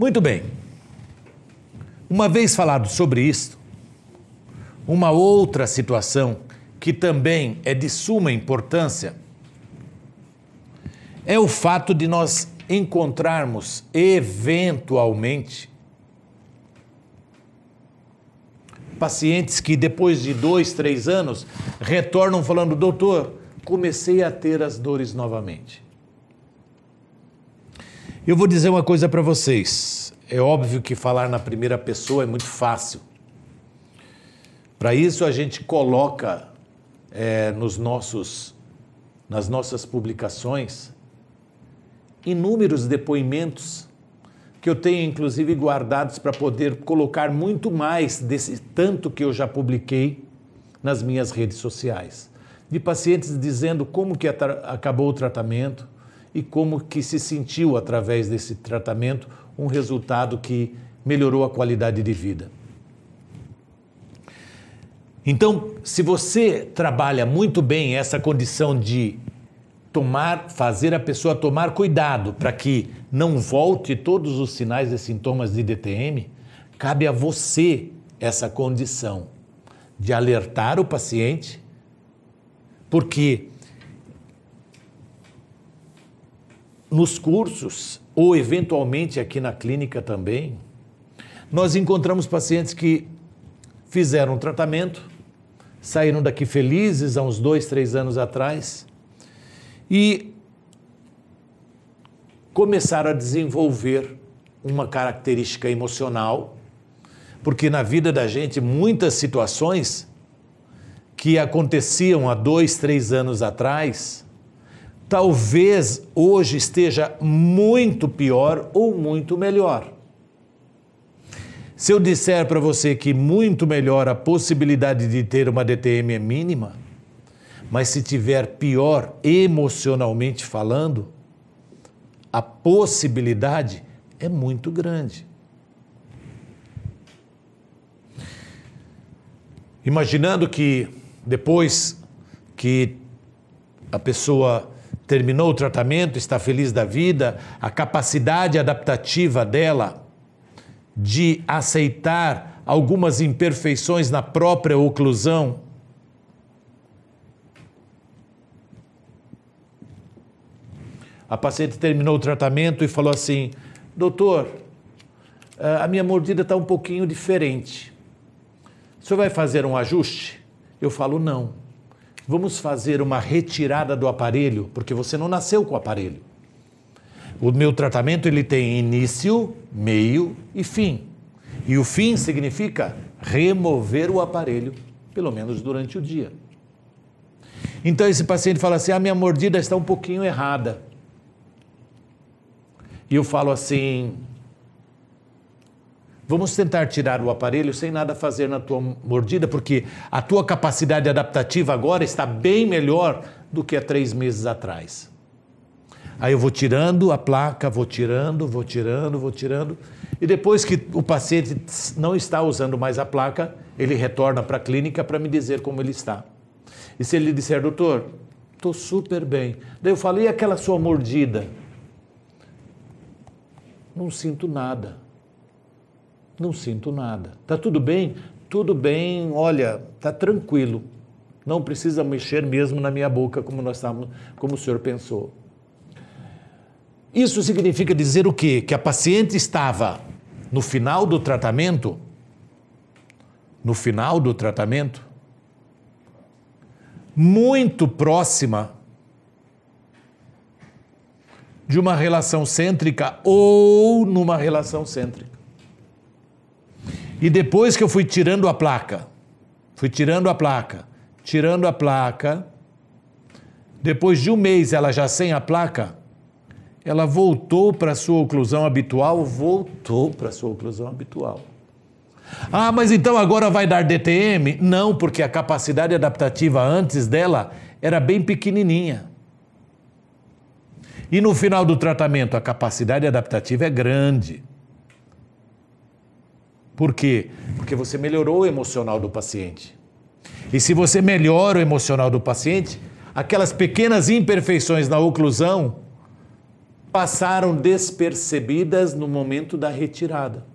Muito bem. Uma vez falado sobre isto, uma outra situação que também é de suma importância é o fato de nós encontrarmos eventualmente pacientes que depois de dois, três anos retornam falando: doutor, comecei a ter as dores novamente. Eu vou dizer uma coisa para vocês. É óbvio que falar na primeira pessoa é muito fácil. Para isso a gente coloca é, nos nossos, nas nossas publicações inúmeros depoimentos que eu tenho inclusive guardados para poder colocar muito mais desse tanto que eu já publiquei nas minhas redes sociais de pacientes dizendo como que acabou o tratamento, e como que se sentiu através desse tratamento um resultado que melhorou a qualidade de vida. Então, se você trabalha muito bem essa condição de tomar, fazer a pessoa tomar cuidado para que não volte todos os sinais e sintomas de DTM, cabe a você essa condição de alertar o paciente, porque nos cursos ou eventualmente aqui na clínica também, nós encontramos pacientes que fizeram tratamento, saíram daqui felizes há uns dois, três anos atrás e começaram a desenvolver uma característica emocional, porque na vida da gente muitas situações que aconteciam há dois, três anos atrás talvez hoje esteja muito pior ou muito melhor. Se eu disser para você que muito melhor a possibilidade de ter uma DTM é mínima, mas se tiver pior emocionalmente falando, a possibilidade é muito grande. Imaginando que depois que a pessoa terminou o tratamento, está feliz da vida, a capacidade adaptativa dela de aceitar algumas imperfeições na própria oclusão. A paciente terminou o tratamento e falou assim: Doutor, eh, a minha mordida está um pouquinho diferente. O senhor vai fazer um ajuste? Eu falo: Não. Vamos fazer uma retirada do aparelho, porque você não nasceu com o aparelho. O meu tratamento ele tem início, meio e fim. E o fim significa remover o aparelho, pelo menos durante o dia. Então esse paciente fala assim: "A ah, minha mordida está um pouquinho errada". E eu falo assim: Vamos tentar tirar o aparelho sem nada fazer na tua mordida, porque a tua capacidade adaptativa agora está bem melhor do que há três meses atrás. Aí eu vou tirando a placa, vou tirando, vou tirando, vou tirando. E depois que o paciente não está usando mais a placa, ele retorna para a clínica para me dizer como ele está. E se ele disser, doutor, estou super bem. Daí eu falei, e aquela sua mordida? Não sinto nada. Não sinto nada. Tá tudo bem? Tudo bem, olha, tá tranquilo. Não precisa mexer mesmo na minha boca como nós estávamos, como o senhor pensou. Isso significa dizer o quê? Que a paciente estava no final do tratamento, no final do tratamento, muito próxima de uma relação cêntrica ou numa relação cêntrica. E depois que eu fui tirando a placa, fui tirando a placa, tirando a placa, depois de um mês ela já sem a placa, ela voltou para a sua oclusão habitual, voltou para a sua oclusão habitual. Ah, mas então agora vai dar DTM? Não, porque a capacidade adaptativa antes dela era bem pequenininha. E no final do tratamento, a capacidade adaptativa é grande. Por quê? Porque você melhorou o emocional do paciente. E se você melhora o emocional do paciente, aquelas pequenas imperfeições na oclusão passaram despercebidas no momento da retirada.